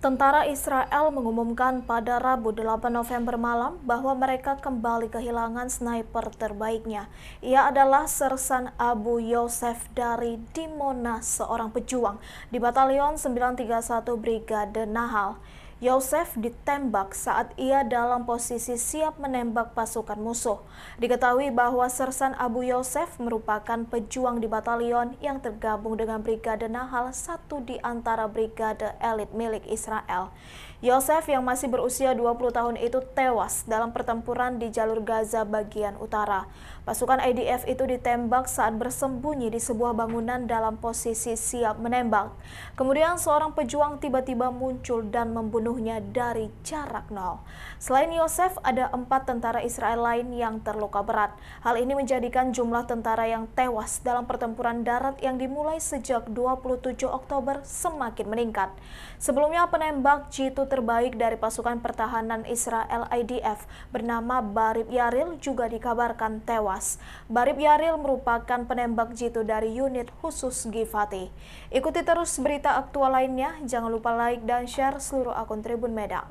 Tentara Israel mengumumkan pada Rabu 8 November malam bahwa mereka kembali kehilangan sniper terbaiknya. Ia adalah Sersan Abu Yosef dari Dimona, seorang pejuang di Batalion 931 Brigade Nahal. Yosef ditembak saat ia dalam posisi siap menembak pasukan musuh. Diketahui bahwa Sersan Abu Yosef merupakan pejuang di batalion yang tergabung dengan Brigade Nahal, satu di antara brigade elit milik Israel. Yosef yang masih berusia 20 tahun itu tewas dalam pertempuran di jalur Gaza bagian utara. Pasukan IDF itu ditembak saat bersembunyi di sebuah bangunan dalam posisi siap menembak. Kemudian seorang pejuang tiba-tiba muncul dan membunuh sepenuhnya dari jarak nol. Selain Yosef, ada empat tentara Israel lain yang terluka berat. Hal ini menjadikan jumlah tentara yang tewas dalam pertempuran darat yang dimulai sejak 27 Oktober semakin meningkat. Sebelumnya, penembak jitu terbaik dari pasukan pertahanan Israel IDF bernama Barib Yaril juga dikabarkan tewas. Barib Yaril merupakan penembak jitu dari unit khusus Givati. Ikuti terus berita aktual lainnya, jangan lupa like dan share seluruh akun Tribun Medan.